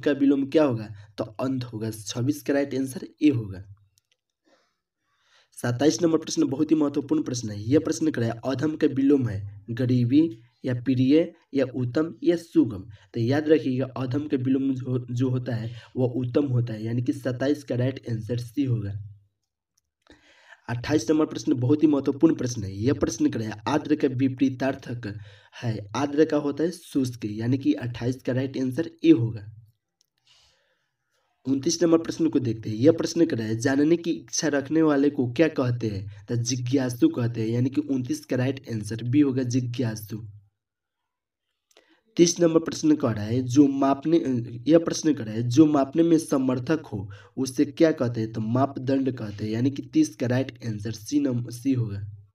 का विलोम क्या होगा तो अंध होगा छब्बीस का राइट आंसर ए होगा सत्ताईस नंबर प्रश्न बहुत ही महत्वपूर्ण प्रश्न है यह प्रश्न कराया अधम का विलोम है गरीबी या प्रिय या उत्तम या सुगम तो याद रखिएगा अधम का विलोम जो, होता है वह उत्तम होता है यानी कि सत्ताईस का राइट आंसर सी होगा अट्ठाईस नंबर प्रश्न बहुत ही महत्वपूर्ण प्रश्न है यह प्रश्न कराया आद्र का विपरीतार्थक है आद्र का होता है शुष्क यानी कि अट्ठाईस का राइट आंसर ए होगा उनतीस नंबर प्रश्न को देखते हैं यह प्रश्न कर रहा है जानने की इच्छा रखने वाले को क्या कहते हैं तो जिज्ञासु कहते हैं यानी कि उनतीस का राइट आंसर बी होगा जिज्ञासु तीस नंबर प्रश्न कर रहा है जो मापने यह प्रश्न कर रहा है जो मापने में समर्थक हो उसे क्या कहते हैं तो मापदंड कहते हैं यानी कि तीस का right answer C number C होगा